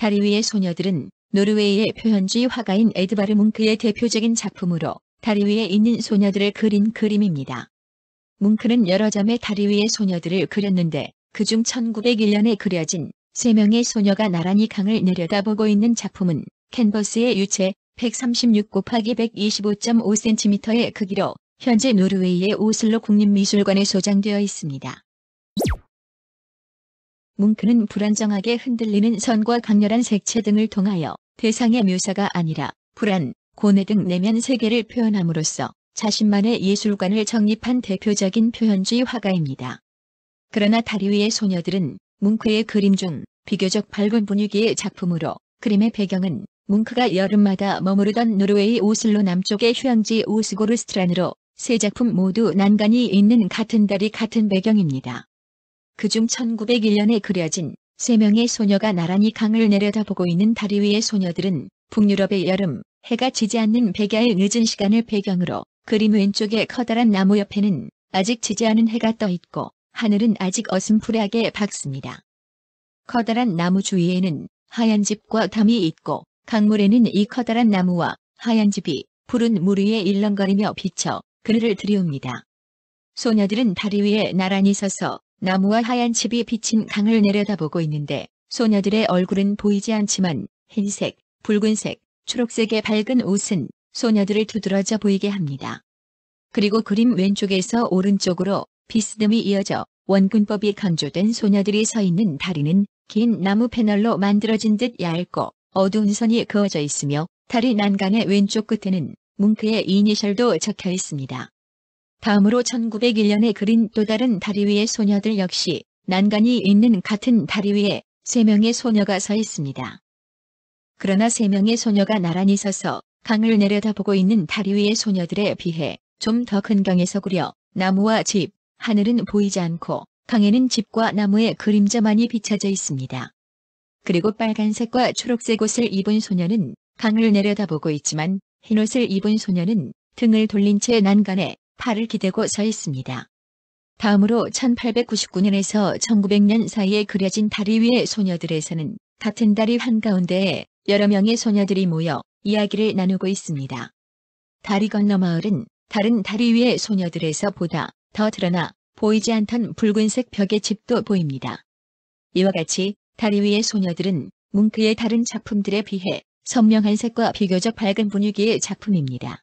다리 위의 소녀들은 노르웨이의 표현주의 화가인 에드바르 뭉크의 대표적인 작품으로 다리 위에 있는 소녀들을 그린 그림입니다. 뭉크는 여러 점의 다리 위의 소녀들을 그렸는데 그 중 1901년에 그려진 3명의 소녀가 나란히 강을 내려다보고 있는 작품은 캔버스의 유체 136 곱하기 125.5cm의 크기로 현재 노르웨이의 오슬로 국립미술관에 소장되어 있습니다. 뭉크는 불안정하게 흔들리는 선과 강렬한 색채 등을 통하여 대상의 묘사가 아니라 불안, 고뇌 등 내면 세계를 표현함으로써 자신만의 예술관을 정립한 대표적인 표현주의 화가입니다. 그러나 다리 위의 소녀들은 뭉크의 그림 중 비교적 밝은 분위기의 작품으로 그림의 배경은 뭉크가 여름마다 머무르던 노르웨이 오슬로 남쪽의 휴양지 오스고르스트란으로 세 작품 모두 난간이 있는 같은 다리 같은 배경입니다. 그중 1901년에 그려진 3 명의 소녀가 나란히 강을 내려다보고 있는 다리 위의 소녀들은 북유럽의 여름, 해가 지지 않는 백야의 늦은 시간을 배경으로 그림 왼쪽의 커다란 나무 옆에는 아직 지지 않은 해가 떠 있고 하늘은 아직 어슴푸레하게 밝습니다. 커다란 나무 주위에는 하얀 집과 담이 있고 강물에는 이 커다란 나무와 하얀 집이 푸른 물 위에 일렁거리며 비쳐 그늘을 들이옵니다. 소녀들은 다리 위에 나란히 서서 나무와 하얀 집이 비친 강을 내려다보고 있는데 소녀들의 얼굴은 보이지 않지만 흰색, 붉은색, 초록색의 밝은 옷은 소녀들을 두드러져 보이게 합니다. 그리고 그림 왼쪽에서 오른쪽으로 비스듬히 이어져 원근법이 강조된 소녀들이 서 있는 다리는 긴 나무 패널로 만들어진 듯 얇고 어두운 선이 그어져 있으며 다리 난간의 왼쪽 끝에는 뭉크의 이니셜도 적혀 있습니다. 다음으로 1901년에 그린 또 다른 다리 위의 소녀들 역시 난간이 있는 같은 다리 위에 3명의 소녀가 서 있습니다. 그러나 3명의 소녀가 나란히 서서 강을 내려다보고 있는 다리 위의 소녀들에 비해 좀 더 큰 경에서 그려 나무와 집, 하늘은 보이지 않고 강에는 집과 나무의 그림자만이 비쳐져 있습니다. 그리고 빨간색과 초록색 옷을 입은 소녀는 강을 내려다보고 있지만 흰 옷을 입은 소녀는 등을 돌린 채 난간에 팔을 기대고 서 있습니다. 다음으로 1899년에서 1900년 사이에 그려진 다리 위의 소녀들에서는 같은 다리 한가운데에 여러 명의 소녀들이 모여 이야기를 나누고 있습니다. 다리 건너 마을은 다른 다리 위의 소녀들에서 보다 더 드러나 보이지 않던 붉은색 벽의 집도 보입니다. 이와 같이 다리 위의 소녀들은 뭉크의 다른 작품들에 비해 선명한 색과 비교적 밝은 분위기의 작품입니다.